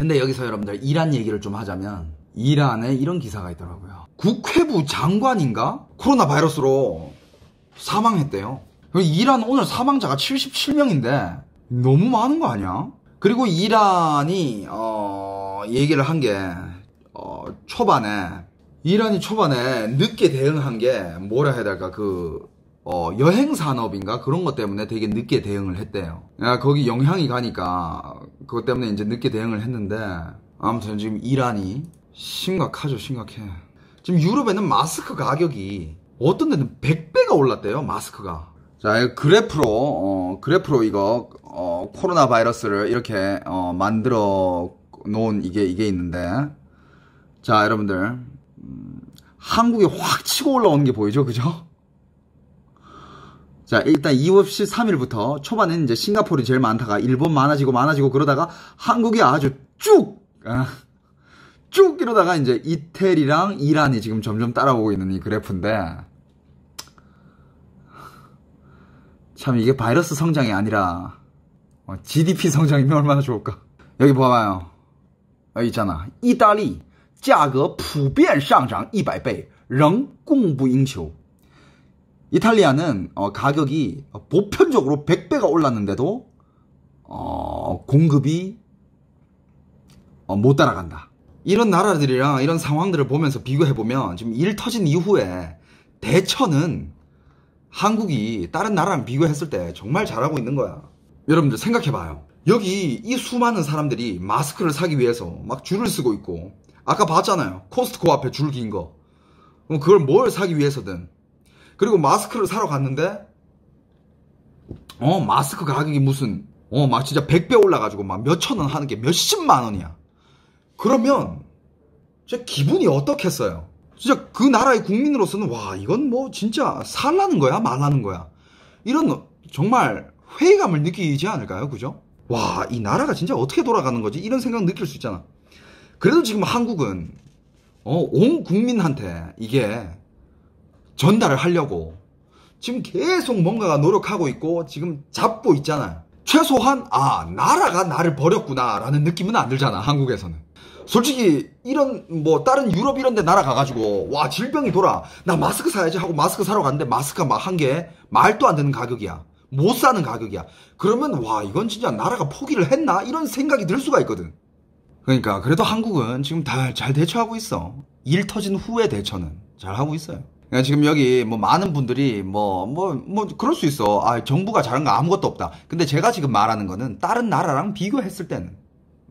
근데 여기서 여러분들 이란 얘기를 좀 하자면 이란에 이런 기사가 있더라고요. 국회부 장관인가? 코로나 바이러스로 사망했대요. 이란 오늘 사망자가 77명인데 너무 많은 거 아니야? 그리고 이란이 어, 얘기를 한게 어, 초반에 이란이 초반에 늦게 대응한 게 뭐라 해야 될까 그 어, 여행 산업인가 그런 것 때문에 되게 늦게 대응을 했대요. 야, 아, 거기 영향이 가니까 그것 때문에 이제 늦게 대응을 했는데 아무튼 지금 이란이 심각하죠, 심각해. 지금 유럽에는 마스크 가격이 어떤 데는 100배가 올랐대요, 마스크가. 자, 그래프로 어, 그래프로 이거 어, 코로나 바이러스를 이렇게 어, 만들어 놓은 이게 이게 있는데 자, 여러분들 음, 한국에 확 치고 올라오는 게 보이죠, 그죠? 자, 일단 2유1 3일부터 초반에는 이제 싱가포르 제일 많다가 일본 많아지고 많아지고 그러다가 한국이 아주 쭉! 아, 쭉 이러다가 이제 이태리랑 이란이 지금 점점 따라오고 있는 이 그래프인데 참 이게 바이러스 성장이 아니라 GDP 어, 성장이면 얼마나 좋을까? 여기 봐봐요. 여 있잖아. 이탈리, 가격 普遍上涨100倍,仍供不应求. 이탈리아는 어, 가격이 보편적으로 100배가 올랐는데도 어, 공급이 어, 못 따라간다. 이런 나라들이랑 이런 상황들을 보면서 비교해보면 지금 일 터진 이후에 대처는 한국이 다른 나라랑 비교했을 때 정말 잘하고 있는 거야. 여러분들 생각해봐요. 여기 이 수많은 사람들이 마스크를 사기 위해서 막 줄을 쓰고 있고 아까 봤잖아요. 코스트코 앞에 줄 긴 거. 그 그걸 뭘 사기 위해서든 그리고 마스크를 사러 갔는데 어 마스크 가격이 무슨 어막 진짜 100배 올라가지고 막 몇 천 원 하는 게 몇십만 원이야. 그러면 진짜 기분이 어떻겠어요? 진짜 그 나라의 국민으로서는 와 이건 뭐 진짜 살라는 거야 말라는 거야 이런 정말 회의감을 느끼지 않을까요 그죠 와 이 나라가 진짜 어떻게 돌아가는 거지 이런 생각 느낄 수 있잖아 그래도 지금 한국은 어, 온 국민한테 이게 전달을 하려고 지금 계속 뭔가가 노력하고 있고 지금 잡고 있잖아요. 최소한 아 나라가 나를 버렸구나라는 느낌은 안 들잖아 한국에서는. 솔직히 이런 뭐 다른 유럽 이런 데 나라 가가지고 와 질병이 돌아 나 마스크 사야지 하고 마스크 사러 갔는데 마스크가 막한개 말도 안 되는 가격이야 못 사는 가격이야 그러면 와 이건 진짜 나라가 포기를 했나 이런 생각이 들 수가 있거든 그러니까 그래도 한국은 지금 다 잘 대처하고 있어 일 터진 후에 대처는 잘 하고 있어요 그러니까 지금 여기 뭐 많은 분들이 뭐 뭐뭐 뭐, 뭐 그럴 수 있어. 아 정부가 잘한 거 아무것도 없다. 근데 제가 지금 말하는 거는 다른 나라랑 비교했을 때는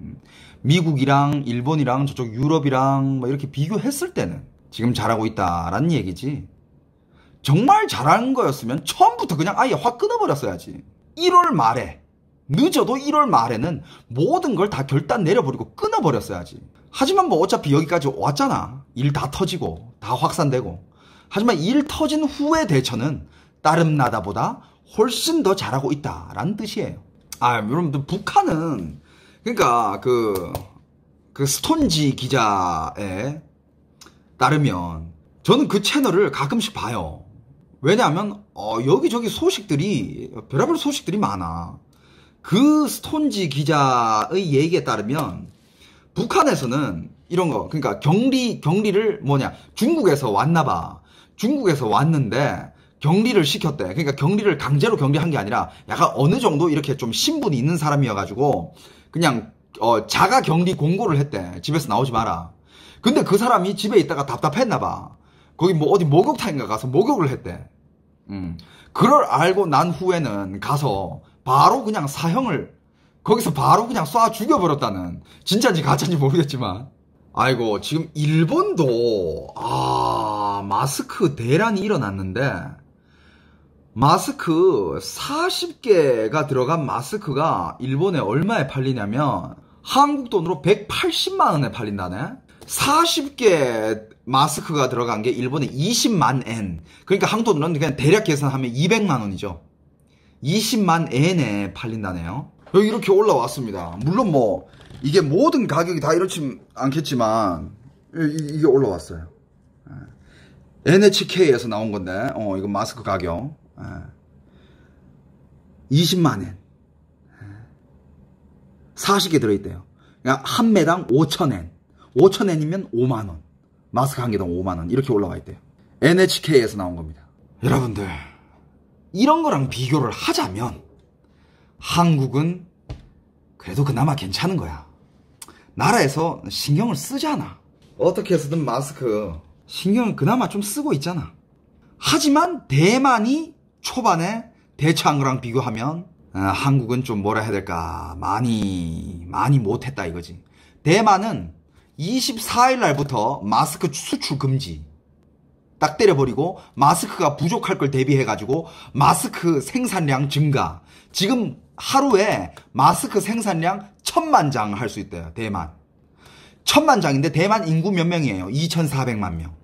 음, 미국이랑 일본이랑 저쪽 유럽이랑 뭐 이렇게 비교했을 때는 지금 잘하고 있다라는 얘기지. 정말 잘한 거였으면 처음부터 그냥 아예 확 끊어버렸어야지. 1월 말에 늦어도 1월 말에는 모든 걸 다 결단 내려버리고 끊어버렸어야지. 하지만 뭐 어차피 여기까지 왔잖아. 일 다 터지고 다 확산되고 하지만 일 터진 후의 대처는 다른 나다보다 훨씬 더 잘하고 있다라는 뜻이에요. 아, 여러분들 북한은 그러니까 그, 그 스톤지 기자에 따르면 저는 그 채널을 가끔씩 봐요. 왜냐하면 어, 여기저기 소식들이 별의별 소식들이 많아. 그 스톤지 기자의 얘기에 따르면 북한에서는 이런 거 그러니까 격리 경리, 격리를 뭐냐 중국에서 왔나봐 중국에서 왔는데 격리를 시켰대. 그러니까 격리를 강제로 격리한 게 아니라 약간 어느 정도 이렇게 좀 신분이 있는 사람이어가지고 그냥 어 자가 격리 공고를 했대. 집에서 나오지 마라. 근데 그 사람이 집에 있다가 답답했나 봐. 거기 뭐 어디 목욕탕인가 가서 목욕을 했대. 음. 그걸 알고 난 후에는 가서 바로 그냥 사형을 거기서 바로 그냥 쏴 죽여버렸다는 진짜인지 가짜인지 모르겠지만 아이고 지금 일본도 아 마스크 대란이 일어났는데, 마스크 40개가 들어간 마스크가 일본에 얼마에 팔리냐면, 한국 돈으로 180만원에 팔린다네? 40개 마스크가 들어간 게 일본에 20만 엔. 그러니까 한국 돈으로는 그냥 대략 계산하면 200만원이죠. 20만 엔에 팔린다네요. 여기 이렇게 올라왔습니다. 물론 뭐, 이게 모든 가격이 다 이렇지 않겠지만, 이게 올라왔어요. 예. NHK에서 나온 건데, 어, 이거 마스크 가격. 20만엔. 예. 40개 예. 들어있대요. 그러니까 한 매당 5천엔. 5천엔이면 5만원. 마스크 한 개당 5만원. 이렇게 올라와 있대요. NHK에서 나온 겁니다. 여러분들, 이런 거랑 비교를 하자면, 한국은 그래도 그나마 괜찮은 거야. 나라에서 신경을 쓰잖아. 어떻게 해서든 마스크 신경을 그나마 좀 쓰고 있잖아. 하지만 대만이 초반에 대창랑 비교하면 아, 한국은 좀 뭐라 해야 될까 많이 많이 못했다 이거지. 대만은 24일 날부터 마스크 수출 금지 딱 때려버리고 마스크가 부족할 걸 대비해가지고 마스크 생산량 증가. 지금 하루에 마스크 생산량 천만 장 할 수 있대요 대만. 천만 장인데 대만 인구 몇 명이에요? 2,400만 명.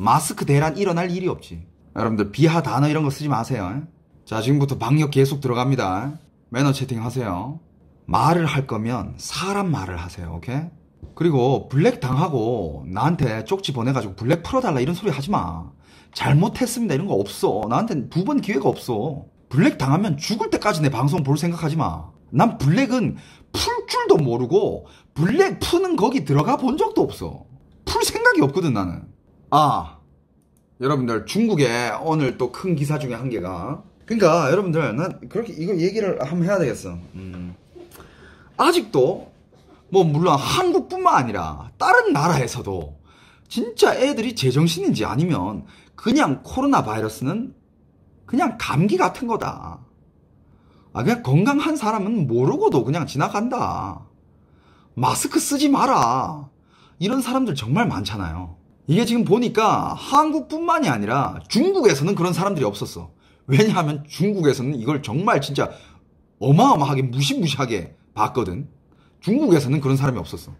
마스크 대란 일어날 일이 없지. 여러분들 비하 단어 이런 거 쓰지 마세요. 자, 지금부터 방역 계속 들어갑니다. 매너 채팅 하세요. 말을 할 거면 사람 말을 하세요. 오케이? 그리고 블랙 당하고 나한테 쪽지 보내가지고 블랙 풀어달라 이런 소리 하지 마. 잘못했습니다 이런 거 없어. 나한테는 두 번 기회가 없어. 블랙 당하면 죽을 때까지 내 방송 볼 생각하지 마. 난 블랙은 풀 줄도 모르고 블랙 푸는 거기 들어가 본 적도 없어. 풀 생각이 없거든 나는. 아, 여러분들 중국에 오늘 또 큰 기사 중에 한 개가 그러니까 여러분들 난 그렇게 이거 얘기를 한번 해야 되겠어. 음. 아직도 뭐 물론 한국뿐만 아니라 다른 나라에서도 진짜 애들이 제정신인지 아니면 그냥 코로나 바이러스는 그냥 감기 같은 거다. 아 그냥 건강한 사람은 모르고도 그냥 지나간다. 마스크 쓰지 마라. 이런 사람들 정말 많잖아요. 이게 지금 보니까 한국뿐만이 아니라 중국에서는 그런 사람들이 없었어. 왜냐하면 중국에서는 이걸 정말 진짜 어마어마하게 무시무시하게 봤거든. 중국에서는 그런 사람이 없었어.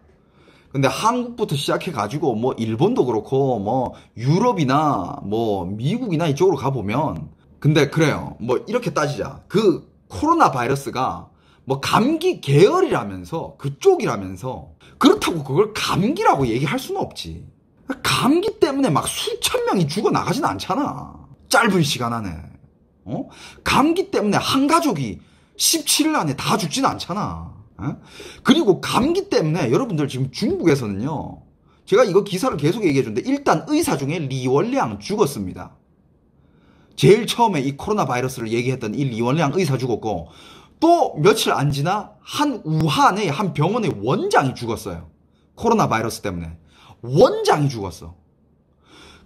근데 한국부터 시작해가지고 뭐 일본도 그렇고 뭐 유럽이나 뭐 미국이나 이쪽으로 가보면 근데 그래요. 뭐 이렇게 따지자. 그 코로나 바이러스가 뭐 감기 계열이라면서 그쪽이라면서 그렇다고 그걸 감기라고 얘기할 수는 없지. 감기 때문에 막 수천 명이 죽어나가진 않잖아. 짧은 시간 안에. 어? 감기 때문에 한 가족이 17일 안에 다 죽진 않잖아. 어? 그리고 감기 때문에 여러분들 지금 중국에서는요. 제가 이거 기사를 계속 얘기해 주는데 일단 의사 중에 리원량 죽었습니다. 제일 처음에 이 코로나 바이러스를 얘기했던 이 리원량 의사 죽었고 또 며칠 안 지나 한 우한의 한 병원의 원장이 죽었어요. 코로나 바이러스 때문에. 원장이 죽었어.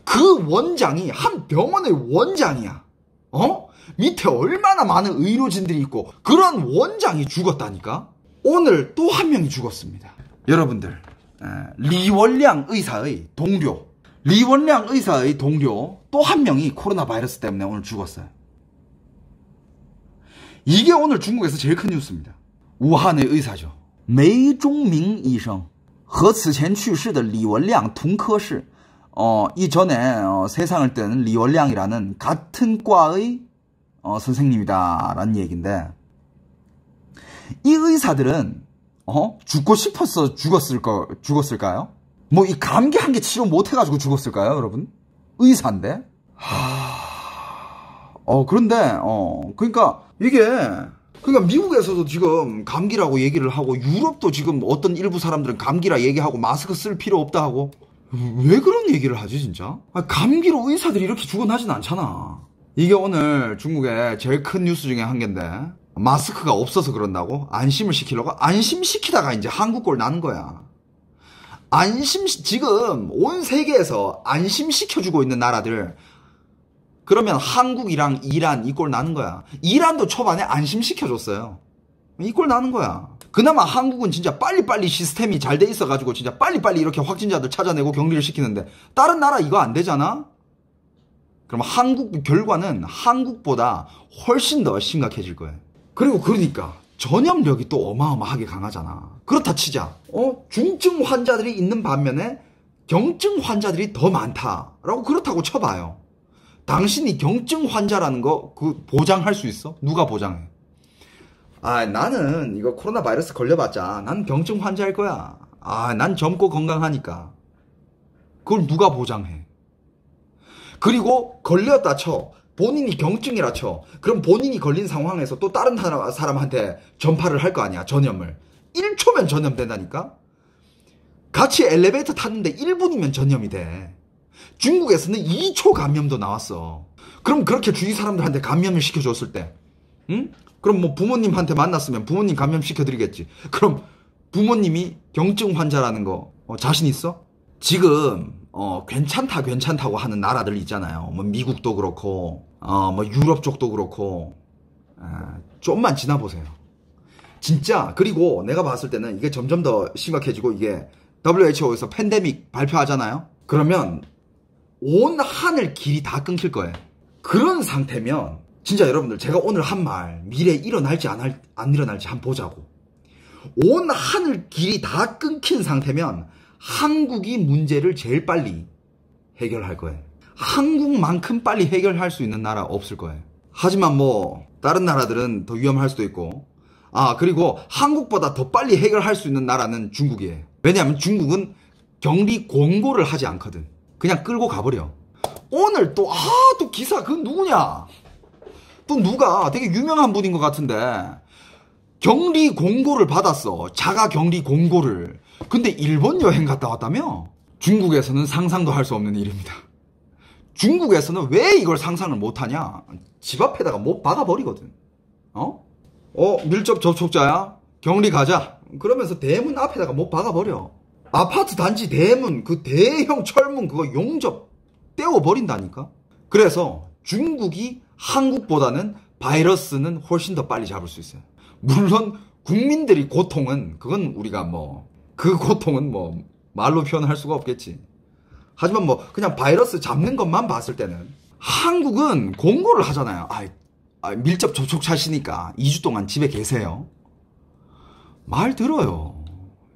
그 원장이 한 병원의 원장이야. 어? 밑에 얼마나 많은 의료진들이 있고 그런 원장이 죽었다니까. 오늘 또 한 명이 죽었습니다. 여러분들 리원량 의사의 동료 리원량 의사의 동료 또 한 명이 코로나 바이러스 때문에 오늘 죽었어요. 이게 오늘 중국에서 제일 큰 뉴스입니다. 우한의 의사죠. 메이종밍 이성. 和此前去世的李文亮동커시 어, 이전에 어, 세상을 뜬 리월량이라는 같은 과의 어, 선생님이다라는 얘기인데 이 의사들은 어? 죽고 싶어서 죽었을 거 죽었을까요? 뭐 이 감기 한 개 치료 못 해가지고 죽었을까요, 여러분? 의사인데. 하... 어 그런데 어 그러니까 이게 그러니까 미국에서도 지금 감기라고 얘기를 하고 유럽도 지금 어떤 일부 사람들은 감기라 얘기하고 마스크 쓸 필요 없다 하고 왜 그런 얘기를 하지 진짜? 아, 감기로 의사들이 이렇게 죽어나진 않잖아. 이게 오늘 중국의 제일 큰 뉴스 중에 한 개인데 마스크가 없어서 그런다고 안심을 시키려고 안심시키다가 이제 한국골 나는 거야. 안심 지금 온 세계에서 안심시켜주고 있는 나라들 그러면 한국이랑 이란 이 꼴 나는 거야. 이란도 초반에 안심시켜줬어요. 이 꼴 나는 거야. 그나마 한국은 진짜 빨리빨리 시스템이 잘 돼 있어가지고 진짜 빨리빨리 이렇게 확진자들 찾아내고 격리를 시키는데 다른 나라 이거 안 되잖아? 그럼 한국 결과는 한국보다 훨씬 더 심각해질 거예요. 그리고 그러니까 전염력이 또 어마어마하게 강하잖아. 그렇다 치자. 어? 중증 환자들이 있는 반면에 경증 환자들이 더 많다라고 그렇다고 쳐봐요. 당신이 경증 환자라는 거 그 보장할 수 있어? 누가 보장해? 아, 나는 이거 코로나 바이러스 걸려봤자 난 경증 환자일 거야. 아, 난 젊고 건강하니까. 그걸 누가 보장해? 그리고 걸렸다 쳐. 본인이 경증이라 쳐. 그럼 본인이 걸린 상황에서 또 다른 사람한테 전파를 할 거 아니야, 전염을. 1초면 전염된다니까? 같이 엘리베이터 탔는데 1분이면 전염이 돼. 중국에서는 2초 감염도 나왔어. 그럼 그렇게 주위 사람들한테 감염을 시켜줬을 때, 응? 그럼 뭐 부모님한테 만났으면 부모님 감염시켜드리겠지. 그럼 부모님이 경증 환자라는 거, 어, 자신 있어? 지금, 어, 괜찮다, 괜찮다고 하는 나라들 있잖아요. 뭐 미국도 그렇고, 어, 뭐 유럽 쪽도 그렇고, 아, 좀만 지나보세요. 진짜, 그리고 내가 봤을 때는 이게 점점 더 심각해지고 이게 WHO에서 팬데믹 발표하잖아요? 그러면 온 하늘 길이 다 끊길 거예요. 그런 상태면 진짜 여러분들 제가 오늘 한 말 미래 일어날지 안, 할, 안 일어날지 한번 보자고 온 하늘 길이 다 끊긴 상태면 한국이 문제를 제일 빨리 해결할 거예요. 한국만큼 빨리 해결할 수 있는 나라 없을 거예요. 하지만 뭐 다른 나라들은 더 위험할 수도 있고 아 그리고 한국보다 더 빨리 해결할 수 있는 나라는 중국이에요. 왜냐하면 중국은 경리 권고를 하지 않거든. 그냥 끌고 가버려. 오늘 또, 아, 또 기사, 그 누구냐? 또 누가 되게 유명한 분인 것 같은데, 격리 공고를 받았어. 자가 격리 공고를. 근데 일본 여행 갔다 왔다며? 중국에서는 상상도 할 수 없는 일입니다. 중국에서는 왜 이걸 상상을 못하냐? 집 앞에다가 못 박아버리거든. 어? 어, 밀접 접촉자야? 격리 가자. 그러면서 대문 앞에다가 못 박아버려. 아파트 단지 대문 그 대형 철문 그거 용접 떼어버린다니까 그래서 중국이 한국보다는 바이러스는 훨씬 더 빨리 잡을 수 있어요 물론 국민들이 고통은 그건 우리가 뭐 그 고통은 뭐 말로 표현할 수가 없겠지 하지만 뭐 그냥 바이러스 잡는 것만 봤을 때는 한국은 공고를 하잖아요 아, 아 밀접 접촉 차시니까 2주 동안 집에 계세요 말 들어요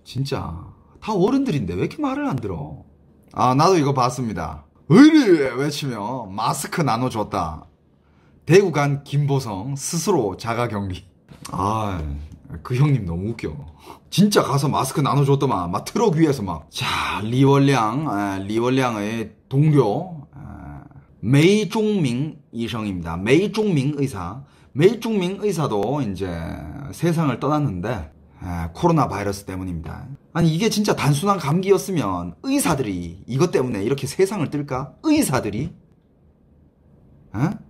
진짜 다 어른들인데 왜 이렇게 말을 안 들어? 아, 나도 이거 봤습니다. 의리! 외치며 마스크 나눠줬다. 대구 간 김보성 스스로 자가격리. 아, 그 형님 너무 웃겨. 진짜 가서 마스크 나눠줬더만. 막 트럭 위에서 막. 자, 리월량, 아, 리월량의 동료, 아, 메이종민 이성입니다. 메이종민 의사. 메이종민 의사도 이제 세상을 떠났는데, 아, 코로나 바이러스 때문입니다. 아니 이게 진짜 단순한 감기였으면 의사들이 이것 때문에 이렇게 세상을 뜰까? 의사들이? 어?